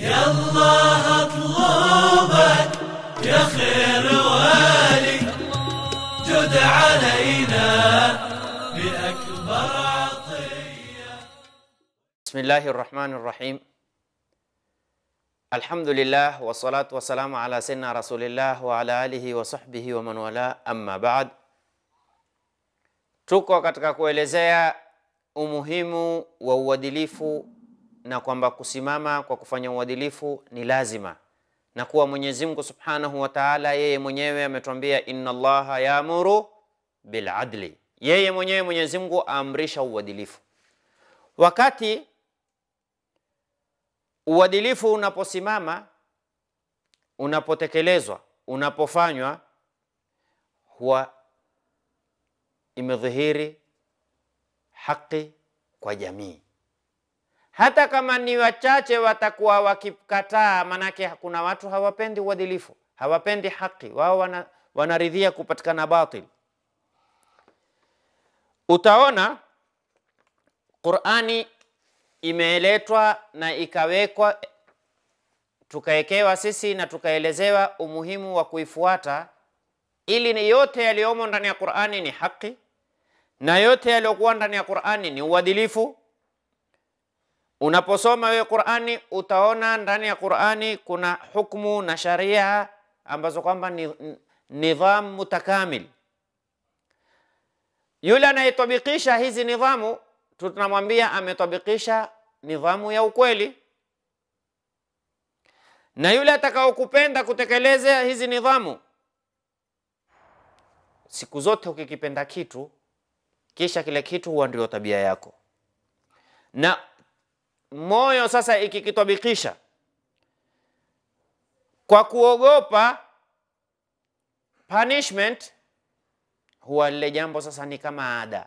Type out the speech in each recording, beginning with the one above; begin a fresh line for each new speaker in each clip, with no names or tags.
يا الله اطلبك يا خير والي جد علينا باكبر عطيه بسم الله الرحمن الرحيم الحمد لله والصلاة والسلام على سيدنا رسول الله وعلى آله وصحبه ومن والاه أما بعد tuko katika kuelezea umuhimu wa uadilifu na kwamba kusimama kwa kufanya uadilifu ni lazima na kuwa Mwenyezi Mungu Subhanahu wa Ta'ala yeye mwenyewe ametuambia inna Allaha yaamuru bil adli, yeye mwenyewe Mwenyezi Mungu aamrisha uadilifu. Wakati uadilifu unaposimama, unapotekelezwa, unapofanywa, huwa imedhihiri haki kwa jamii hata kama ni wachache watakuwa wakikataa, manake kuna watu hawapendi uadilifu, hawapendi haki, wao wana, wanaridhia kupatikana batil. Utaona Qur'ani imeletwa na ikawekwa tukaekewa sisi na tukaelezewa umuhimu wa kuifuata ili ni yote yaliyomo ndani ya Qur'ani ni haki na yote yaliyokuwa ndani ya Qur'ani ni uadilifu Unaposoma wewe Qur'ani utaona ndani ya Qur'ani kuna hukumu na sharia ambazo kwamba ni nidham mutakamil. Yule anayetabikisha hizi nidhamu tunamwambia ametabikisha nidhamu ya ukweli, na yule atakaokupenda kutekeleza hizi nidhamu, siku zote ukikipenda kitu, kisha kile kitu huwa ndio tabia yako na moyo sasa ikikitabikisha kwa kuogopa punishment, huwa lile jambo sasa ni kama ada,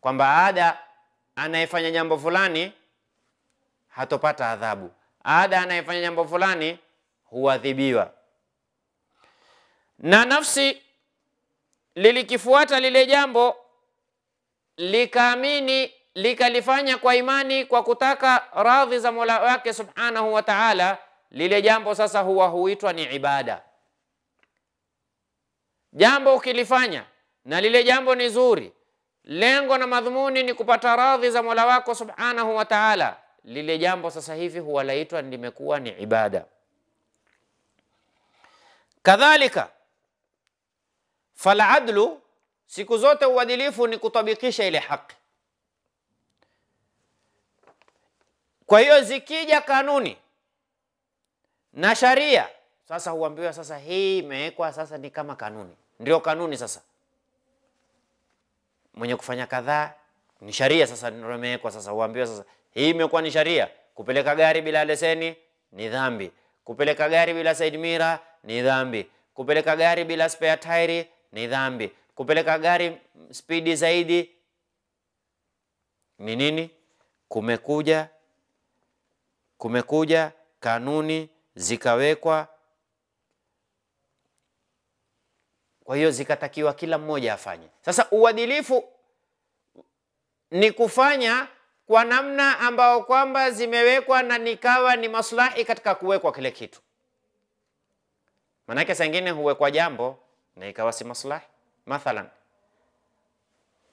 kwamba ada anayefanya jambo fulani hatopata adhabu, ada anayefanya jambo fulani huadhibiwa. Na nafsi lilikifuata lile jambo likaamini likalifanya kwa imani kwa kutaka radhi za Mola wake subhanahu wa taala, lile jambo sasa huwa huitwa ni ibada. Jambo ukilifanya na lile jambo ni zuri, lengo na madhumuni ni kupata radhi za Mola wako subhanahu wa taala, lile jambo sasa hivi huwa laitwa limekuwa ni ibada. Kadhalika faladlu, siku zote uadilifu ni kutabikisha ile haki Kwa hiyo zikija kanuni na sharia, sasa huambiwa sasa hii imewekwa sasa ni kama kanuni, ndio kanuni sasa. Mwenye kufanya kadhaa ni sharia sasa, ndio imewekwa sasa, huambiwa sasa hii imekuwa ni sharia. Kupeleka gari bila leseni ni dhambi, kupeleka gari bila side mirror ni dhambi, kupeleka gari bila spare tire ni dhambi, kupeleka gari spidi zaidi ni nini? Kumekuja kumekuja kanuni zikawekwa, kwa hiyo zikatakiwa kila mmoja afanye. Sasa uadilifu ni kufanya kwa namna ambao kwamba zimewekwa na nikawa ni maslahi katika kuwekwa kile kitu. Maanake sangine huwekwa jambo na ikawa si maslahi. Mathalan,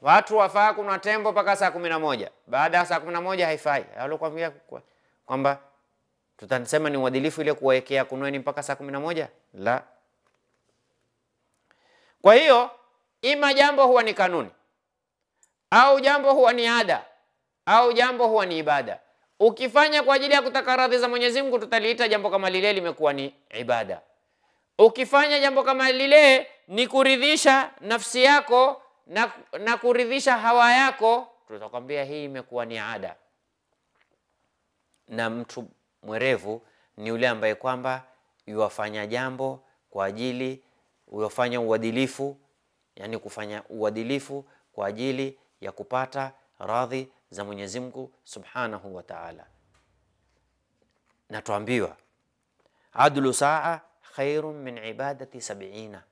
watu wafaa kuna tembo mpaka saa kumi na moja baada ya saa kumi na moja haifai, alokuambia kwamba tutasema ni uadilifu ile kuwawekea kunweni mpaka saa kumi na moja la kwa hiyo ima jambo huwa ni kanuni au jambo huwa ni ada au jambo huwa ni ibada ukifanya kwa ajili ya kutaka radhi za mwenyezi mungu tutaliita jambo kama lile limekuwa ni ibada ukifanya jambo kama lile ni kuridhisha nafsi yako na, na kuridhisha hawa yako tutakwambia hii imekuwa ni ada na mtu mwerevu ni yule ambaye kwamba yuwafanya jambo kwa ajili uyofanya uadilifu, yani kufanya uadilifu kwa ajili ya kupata radhi za Mwenyezi Mungu Subhanahu wa Ta'ala. Na tuambiwa adlu saa khairun min ibadati sab'ina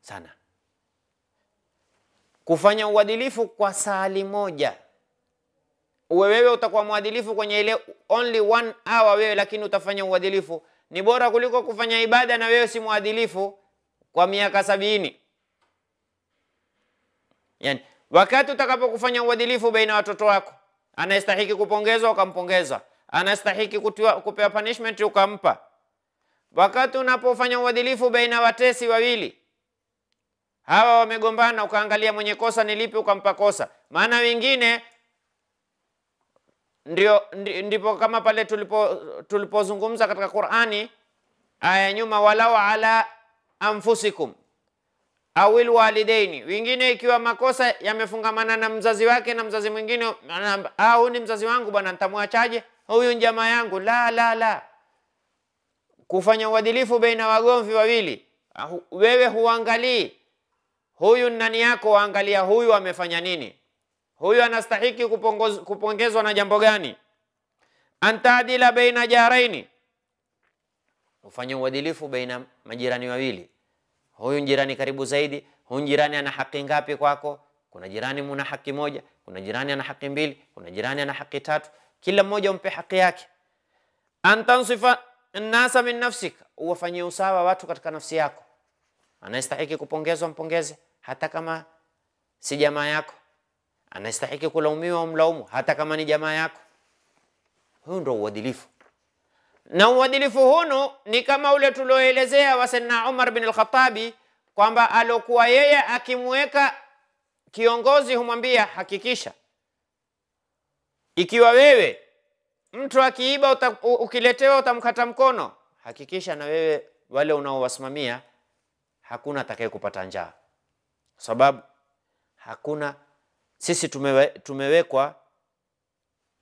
sana, kufanya uadilifu kwa saali moja uwe wewe utakuwa mwadilifu kwenye ile only one hour wewe, lakini utafanya uadilifu. Ni bora kuliko kufanya ibada na wewe si mwadilifu kwa miaka sabini. Yani, wakati utakapokufanya uadilifu baina watoto wako, anayestahiki kupongezwa ukampongeza, anastahiki kutiwa, kupewa punishment ukampa. Wakati unapofanya uadilifu baina watesi wawili, hawa wamegombana, ukaangalia mwenye kosa ni lipi, ukampa kosa, maana wengine ndio ndipo kama pale tulipo tulipozungumza katika Qur'ani aya nyuma, walau ala anfusikum awil walidaini, wengine ikiwa makosa yamefungamana na mzazi wake na mzazi mwingine, au ni mzazi wangu bwana, nitamwachaje huyu jamaa yangu? La, la, la, kufanya uadilifu baina wagomvi wawili, ah, wewe huangalii huyu nani yako, waangalia huyu amefanya nini huyu anastahiki kupongezwa na jambo gani? Antadila baina jaraini, ufanye uadilifu baina majirani wawili. Huyu jirani karibu zaidi, huyu jirani ana haki ngapi kwako? Kuna jirani muna haki moja, kuna jirani ana haki mbili, kuna jirani ana haki tatu. Kila mmoja umpe haki yake. Antansifa nnasa min nafsik, uwafanyie usawa watu katika nafsi yako. Anayestahiki kupongezwa mpongeze, hata kama si jamaa yako anastahiki kulaumiwa, mlaumu hata kama ni jamaa yako. Huyu ndo uadilifu, na uadilifu hunu ni kama ule tulioelezea wa Sayyidina Umar bin al-Khattabi kwamba alokuwa yeye akimweka kiongozi humwambia hakikisha, ikiwa wewe mtu akiiba uta, ukiletewa utamkata mkono, hakikisha na wewe wale unaowasimamia hakuna atakaye kupata njaa, kwa sababu hakuna sisi tumewe, tumewekwa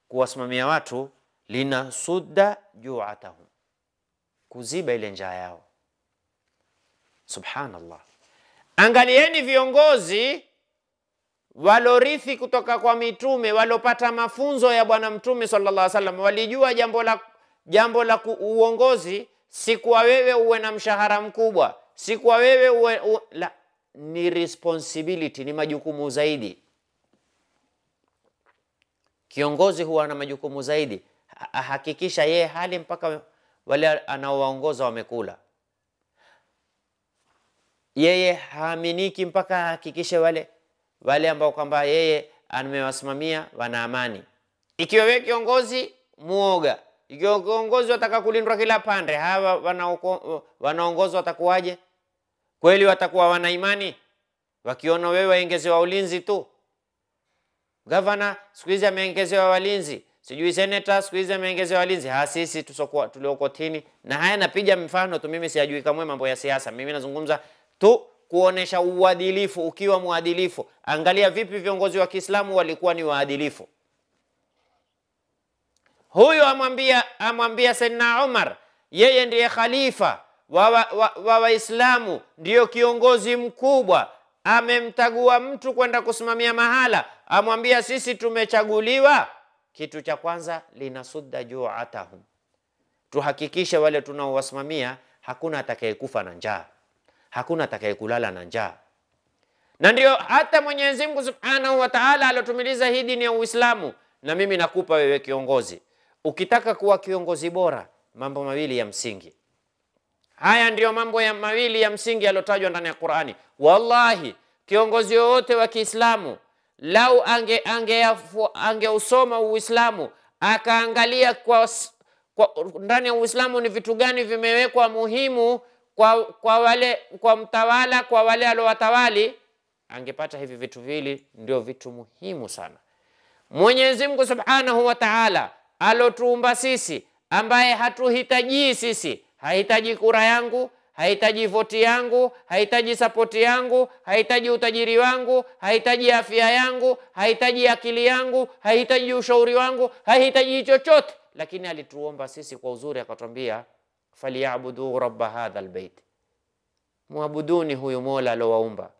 kuwasimamia watu lina sudda juatahum, kuziba ile njaa yao. Subhanallah, angalieni viongozi walorithi kutoka kwa mitume walopata mafunzo ya Bwana Mtume sallallahu alaihi wasallam, walijua jambo la jambo la uongozi si kwa wewe uwe na mshahara mkubwa, si kwa wewe uwe, uwe la, ni responsibility, ni majukumu zaidi. Kiongozi huwa na majukumu zaidi, hakikisha yeye hali mpaka wale anaowaongoza wamekula. Yeye haaminiki mpaka ahakikishe wale wale ambao kwamba yeye amewasimamia wana amani. Ikiwa wewe kiongozi muoga, ikiwa kiongozi wataka kulindwa kila pande, hawa wanaongozwa watakuwaje? Kweli watakuwa wana imani? Wakiona wewe waengezewa ulinzi tu Gavana siku hizi ameongezewa walinzi, sijui seneta siku hizi ameongezewa walinzi. Ha, sisi tuliokotini. Na haya napija mfano tu, mimi siyajui kamwe mambo ya siasa. Mimi nazungumza tu kuonesha uadilifu. Ukiwa mwadilifu, angalia vipi viongozi wa Kiislamu walikuwa ni waadilifu. Huyu amwambia amwambia Saidina Umar, yeye ndiye khalifa wa Waislamu, wa, wa ndiyo kiongozi mkubwa amemtagua mtu kwenda kusimamia mahala, amwambia sisi tumechaguliwa, kitu cha kwanza linasudda juatahum, tuhakikishe wale tunaowasimamia hakuna atakayekufa na njaa, hakuna atakayekulala na njaa. Na ndio hata Mwenyezi Mungu Subhanahu wa Ta'ala hii dini ya Uislamu, na mimi nakupa wewe kiongozi. Ukitaka kuwa kiongozi bora, mambo mawili ya msingi. Haya ndiyo mambo ya mawili ya msingi yaliyotajwa ndani ya Qur'ani. Wallahi, kiongozi yoyote wa Kiislamu lau angeusoma ange, ange Uislamu akaangalia kwa, kwa, ndani ya Uislamu ni vitu gani vimewekwa muhimu kwa, kwa, wale, kwa mtawala kwa wale aliowatawali angepata hivi vitu vili ndio vitu muhimu sana. Mwenyezi Mungu Subhanahu wa Ta'ala alotuumba sisi ambaye hatuhitajii sisi, hahitaji kura yangu, hahitaji voti yangu, hahitaji sapoti yangu, hahitaji utajiri wangu, hahitaji afya yangu, hahitaji akili yangu, haihitaji ushauri wangu, haihitaji chochote, lakini alituomba sisi kwa uzuri, akatwambia falyabudu rabba hadha albayt, muabuduni huyu mola alowaumba.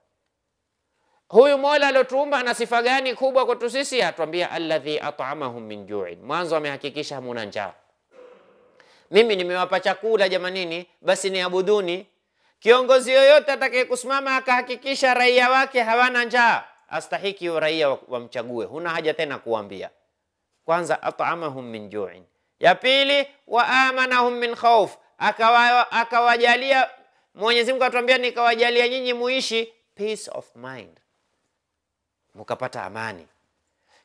Huyu mola alotuumba ana sifa gani kubwa kwetu sisi? Atwambia alladhi at'amahum min ju'in, mwanzo amehakikisha muna njaa mimi nimewapa chakula jamanini, basi niabuduni. Kiongozi yoyote atakayekusimama akahakikisha raia wake hawana njaa, astahiki raia wamchague. Huna haja tena kuambia. Kwanza, at'amahum min ju'in, ya pili, wa amanahum min khauf, akawajalia Mwenyezi Mungu atuambia, nikawajalia nyinyi muishi peace of mind, mukapata amani.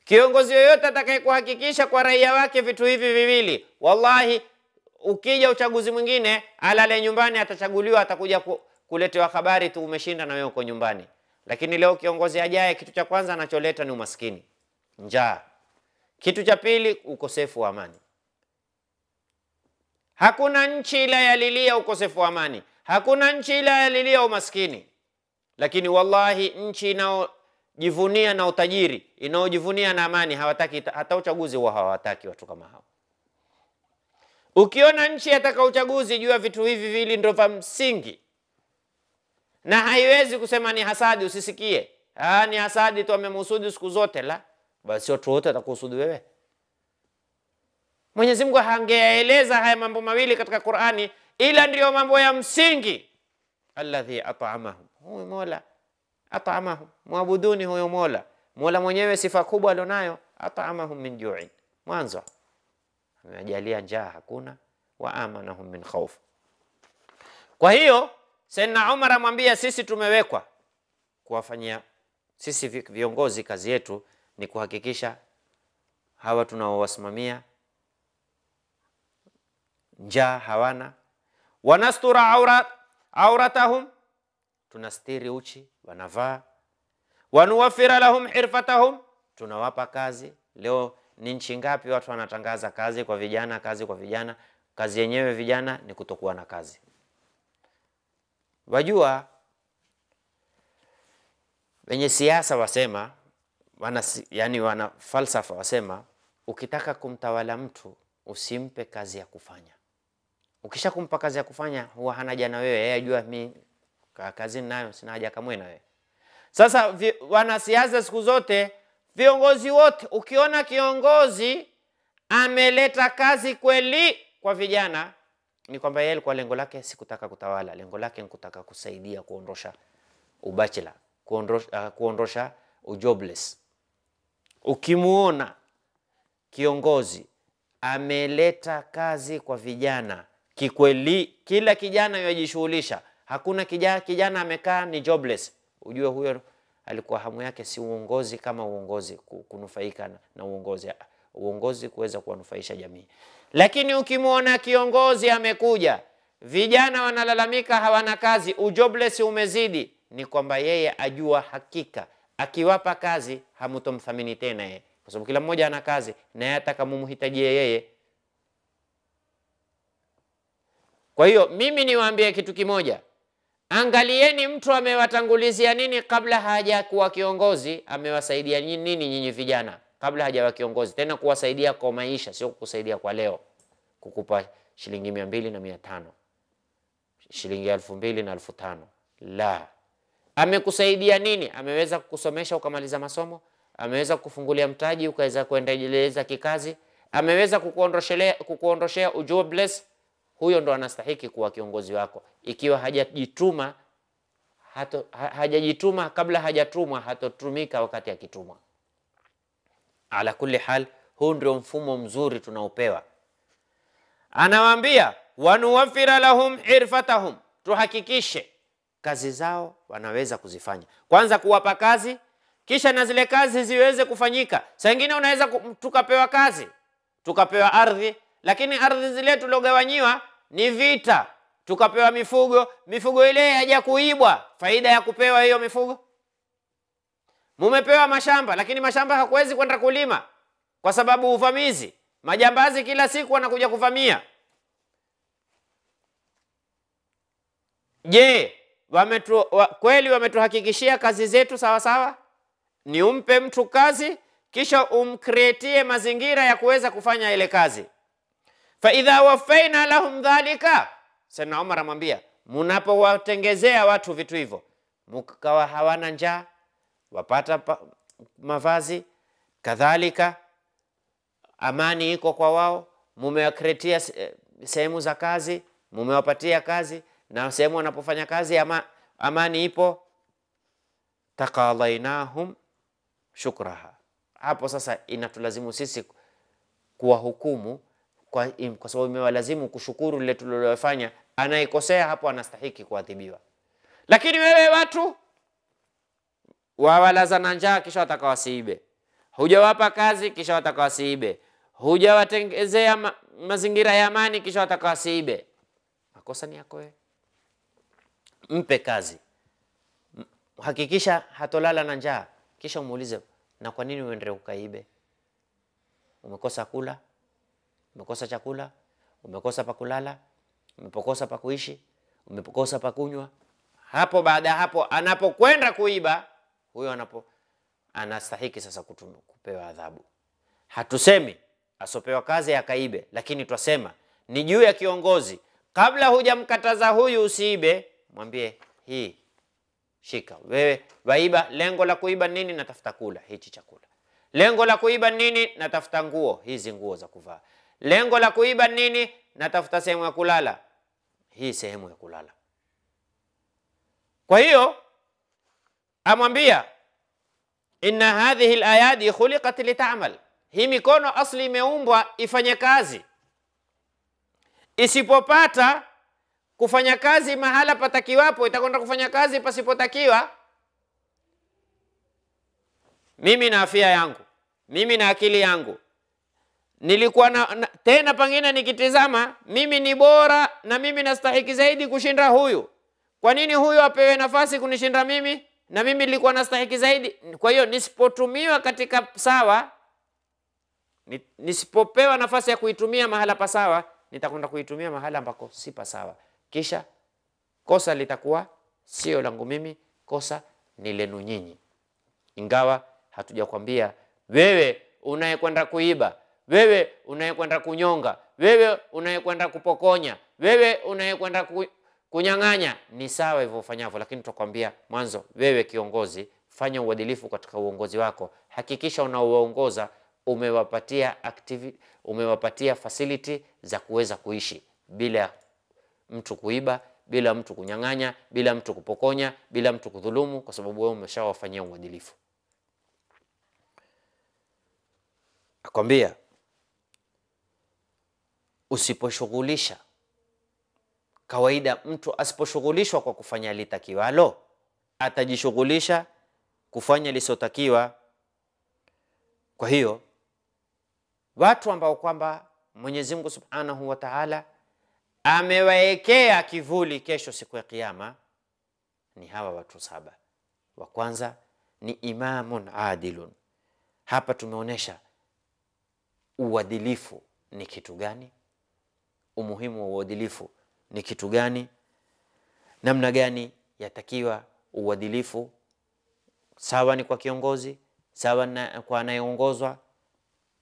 Kiongozi yoyote atakayekuhakikisha kwa raia wake vitu hivi viwili, wallahi ukija uchaguzi mwingine alale nyumbani, atachaguliwa, atakuja kuletewa habari tu umeshinda na wewe uko nyumbani. Lakini leo kiongozi ajaye, kitu cha kwanza anacholeta ni umaskini, njaa. Kitu cha pili, ukosefu wa amani. Hakuna nchi ila yalilia ukosefu wa amani, hakuna nchi ila yalilia umaskini. Lakini wallahi nchi inayojivunia na utajiri, inaojivunia na amani, hawataki hata uchaguzi huwa hawataki watu kama hao. Ukiona nchi yataka uchaguzi, jua vitu hivi vili ndo vya msingi, na haiwezi kusema ni hasadi. Usisikie ah, ni hasadi tu, amemhusudi siku zote. La, basi watu wote atakuhusudi wewe. Mwenyezi Mungu hangeyaeleza haya mambo mawili katika Qur'ani, ila ndiyo mambo ya msingi. Alladhi at'amahum, huyu Mola at'amahum, mwabuduni huyo Mola. Mola mwenyewe sifa kubwa alionayo, at'amahum min ju'in, mwanzo amejalia njaa hakuna, wa amanahum min khauf. Kwa hiyo Saidna Umar amwambia, sisi tumewekwa kuwafanyia sisi viongozi, kazi yetu ni kuhakikisha hawa tunaowasimamia njaa hawana, wanastura auratahum, tunastiri uchi wanavaa, wanuwafira lahum hirfatahum, tunawapa kazi leo ni nchi ngapi watu wanatangaza kazi kwa vijana, kazi kwa vijana, kazi yenyewe vijana ni kutokuwa na kazi. Wajua wenye siasa wasema wana, yani wana falsafa wasema, ukitaka kumtawala mtu usimpe kazi ya kufanya. Ukisha kumpa kazi ya kufanya huwa hana jana na wewe, yeye ajua mi kazi ninayo, sina haja kamwe na wewe. Sasa wanasiasa siku zote viongozi wote. Ukiona kiongozi ameleta kazi kweli kwa vijana, ni kwamba yeye alikuwa lengo lake sikutaka kutawala, lengo lake ni kutaka kusaidia kuondosha ubachela, kuondosha, uh, kuondosha ujobless. Ukimuona kiongozi ameleta kazi kwa vijana kikweli, kila kijana yajishughulisha, hakuna kijana, kijana amekaa ni jobless, ujue huyo alikuwa hamu yake si uongozi kama uongozi, kunufaika na uongozi, uongozi kuweza kuwanufaisha jamii. Lakini ukimwona kiongozi amekuja, vijana wanalalamika hawana kazi, ujobless umezidi, ni kwamba yeye ajua hakika akiwapa kazi hamutomthamini tena yeye, kwa sababu kila mmoja ana kazi, na yeye atakamumhitajie yeye. Kwa hiyo mimi niwaambie kitu kimoja, Angalieni mtu amewatangulizia nini kabla hajakuwa kiongozi, amewasaidia nini nyinyi vijana kabla hajawa kiongozi, tena kuwasaidia kwa maisha, sio kukusaidia kwa leo, kukupa shilingi mia mbili na mia tano shilingi elfu mbili na elfu tano La, amekusaidia nini? Ameweza kukusomesha ukamaliza masomo, ameweza kufungulia mtaji ukaweza kuendeleza kikazi, ameweza kukuondoshea kukuondoshea ujobless? huyo ndo anastahiki kuwa kiongozi wako. Ikiwa hajajituma hato, ha, hajajituma kabla hajatumwa, hatotumika wakati akitumwa. Ala kulli hal, huu ndio mfumo mzuri tunaopewa. Anawaambia wanuwafira lahum irfatahum, tuhakikishe kazi zao wanaweza kuzifanya. Kwanza kuwapa kazi, kisha na zile kazi ziweze kufanyika. Saa ingine unaweza tukapewa kazi, tukapewa ardhi, lakini ardhi zile tuliogawanyiwa ni vita, tukapewa mifugo, mifugo ile haja kuibwa faida ya kupewa hiyo mifugo. Mumepewa mashamba, lakini mashamba hakuwezi kwenda kulima kwa sababu uvamizi. Majambazi kila siku wanakuja kuvamia. Je, wametu, wa, kweli wametuhakikishia kazi zetu sawa sawa? Ni umpe mtu kazi kisha umkreatie mazingira ya kuweza kufanya ile kazi faidha wafaina lahum dhalika, Saidna Umar amwambia munapowatengezea watu vitu hivyo, mkawa hawana njaa, wapata pa, mavazi kadhalika, amani iko kwa wao, mumewakretia sehemu za kazi, mumewapatia kazi na sehemu wanapofanya kazi ama, amani ipo. Takalainahum shukraha, hapo sasa inatulazimu sisi kuwahukumu kwa, kwa sababu imewalazimu kushukuru lile tulilofanya. Anayekosea hapo anastahiki kuadhibiwa, lakini wewe watu wawalaza na njaa kisha wataka wasiibe, hujawapa kazi kisha wataka wasiibe, hujawatengezea ma, mazingira ya amani kisha wataka wasiibe. Makosa ni yako wewe. Mpe kazi, hakikisha hatolala na njaa, kisha umuulize, na kwa nini uendelee ukaibe? Umekosa kula umekosa chakula, umekosa pa kulala, umepokosa pa kuishi, umekosa pa kunywa. Hapo baada ya hapo, anapokwenda kuiba huyo anapo anastahiki sasa kutunu, kupewa adhabu. Hatusemi asopewa kazi akaibe, lakini twasema ni juu ya kiongozi. Kabla hujamkataza huyu usiibe, mwambie hii shika wewe. Waiba, lengo la kuiba nini? Natafuta kula hichi chakula. Lengo la kuiba nini? Natafuta nguo, hizi nguo za kuvaa. Lengo la kuiba nini? Natafuta sehemu ya kulala, hii sehemu ya kulala. Kwa hiyo amwambia inna hadhihi alayadi khuliqat litamal, hii mikono asli imeumbwa ifanye kazi, isipopata kufanya kazi mahala patakiwapo itakwenda kufanya kazi pasipotakiwa. Mimi na afya yangu, mimi na akili yangu nilikuwa na, na tena pangine nikitizama mimi ni bora na mimi nastahiki zaidi kushinda huyu kwa nini huyu apewe nafasi kunishinda mimi na mimi nilikuwa nastahiki zaidi kwa hiyo nisipotumiwa katika sawa nisipopewa nafasi ya kuitumia mahala pasawa nitakwenda kuitumia mahala ambako si pasawa kisha kosa litakuwa sio langu mimi kosa ni lenu nyinyi ingawa hatujakwambia wewe unayekwenda kuiba wewe unayekwenda kunyonga, wewe unayekwenda kupokonya, wewe unayekwenda ku, kunyang'anya. Ni sawa hivyo ufanyavyo, lakini tutakwambia mwanzo, wewe kiongozi, fanya uadilifu katika uongozi wako, hakikisha unaowaongoza umewapatia active, umewapatia facility za kuweza kuishi bila mtu kuiba, bila mtu kunyang'anya, bila mtu kupokonya, bila mtu kudhulumu, kwa sababu wewe umeshawafanyia uadilifu. Akwambia usiposhughulisha. Kawaida mtu asiposhughulishwa kwa kufanya litakiwalo, atajishughulisha kufanya lisotakiwa. Kwa hiyo watu ambao kwamba Mwenyezi Mungu Subhanahu wa Ta'ala amewaekea kivuli kesho siku ya Kiyama ni hawa watu saba. Wa kwanza ni imamun adilun. Hapa tumeonyesha uadilifu ni kitu gani, umuhimu wa uadilifu ni kitu gani, namna gani yatakiwa uadilifu, sawa ni kwa kiongozi, sawa na kwa anayeongozwa.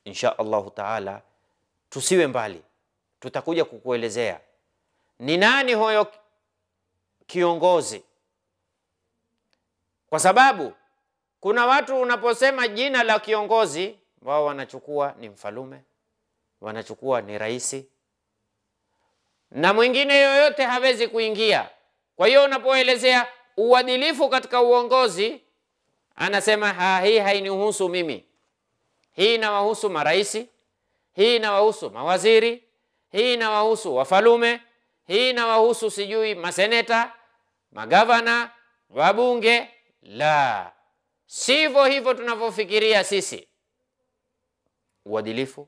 Insha Allahu taala, tusiwe mbali, tutakuja kukuelezea ni nani huyo kiongozi, kwa sababu kuna watu unaposema jina la kiongozi wao wanachukua ni mfalume, wanachukua ni raisi na mwingine yoyote hawezi kuingia. Kwa hiyo unapoelezea uadilifu katika uongozi, anasema ha, hii hainihusu mimi, hii inawahusu maraisi, hii inawahusu mawaziri, hii inawahusu wafalume, hii inawahusu sijui maseneta, magavana, wabunge. La, sivyo hivyo tunavyofikiria sisi. Uadilifu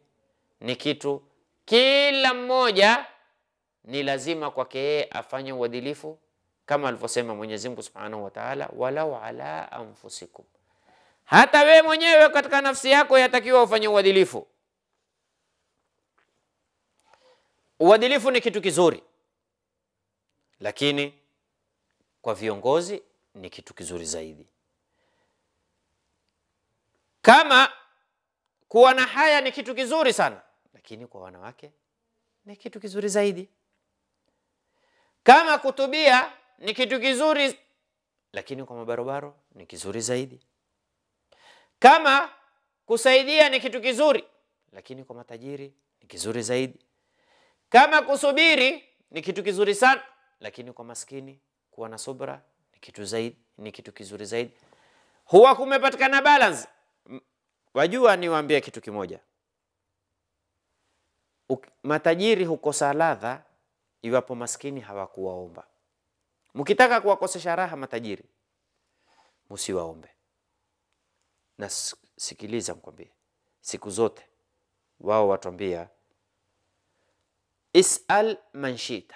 ni kitu kila mmoja ni lazima kwake yeye afanye uadilifu kama alivyosema Mwenyezi Mungu Subhanahu wa Ta'ala, walau ala anfusikum, hata wewe mwenyewe katika nafsi yako yatakiwa ufanye uadilifu. Uadilifu ni kitu kizuri, lakini kwa viongozi ni kitu kizuri zaidi. Kama kuwa na haya ni kitu kizuri sana, lakini kwa wanawake ni kitu kizuri zaidi. Kama kutubia ni kitu kizuri, lakini kwa mabarobaro ni kizuri zaidi. Kama kusaidia ni kitu kizuri, lakini kwa matajiri ni kizuri zaidi. Kama kusubiri ni kitu kizuri sana, lakini kwa maskini kuwa na subra ni kitu zaidi, ni kitu kizuri zaidi. Huwa kumepatikana balance. Wajua, niwaambie kitu kimoja, matajiri hukosa ladha iwapo maskini hawakuwaomba. Mkitaka kuwakosesha raha matajiri, musiwaombe. Na sikiliza, mkwambie siku zote wao watwambia, isal manshita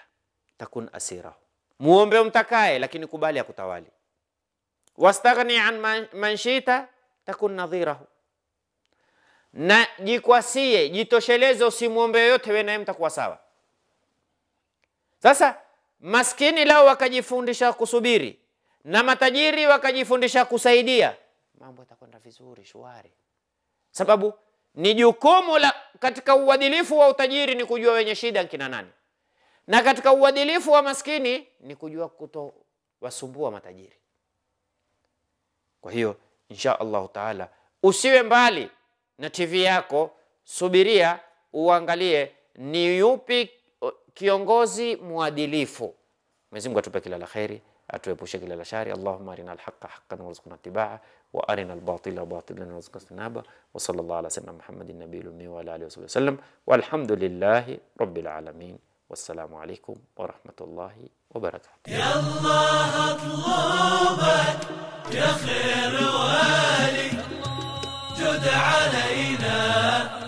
takun asirahu, muombe mtakaye, lakini kubali ya kutawali Wastaghni an manshita takun nadhirahu, na jikwasie, jitosheleze, usimwombe yoyote, we naye mtakuwa sawa. Sasa maskini lao wakajifundisha kusubiri na matajiri wakajifundisha kusaidia, mambo yatakwenda vizuri shwari, sababu ni jukumu la katika uadilifu wa utajiri ni kujua wenye shida kina nani, na katika uadilifu wa maskini ni kujua kutowasumbua matajiri. Kwa hiyo insha allahu taala, usiwe mbali na TV yako, subiria uangalie ni yupi kiongozi mwadilifu. Mwenyezi Mungu atupe kila la kheri, atuepushe kila la shari. Allahumma arina alhaqa haqqan warzuqna ittibaa wa arina albatila batilan warzuqna ijtinaba wa sallallahu ala sayyidina Muhammadin nabiyil ummi wa ala alihi wa sallam walhamdulillahi rabbil alamin. والسلام عليكم ورحمة الله وبركاته يا الله اطلبك يا خير والي جد علينا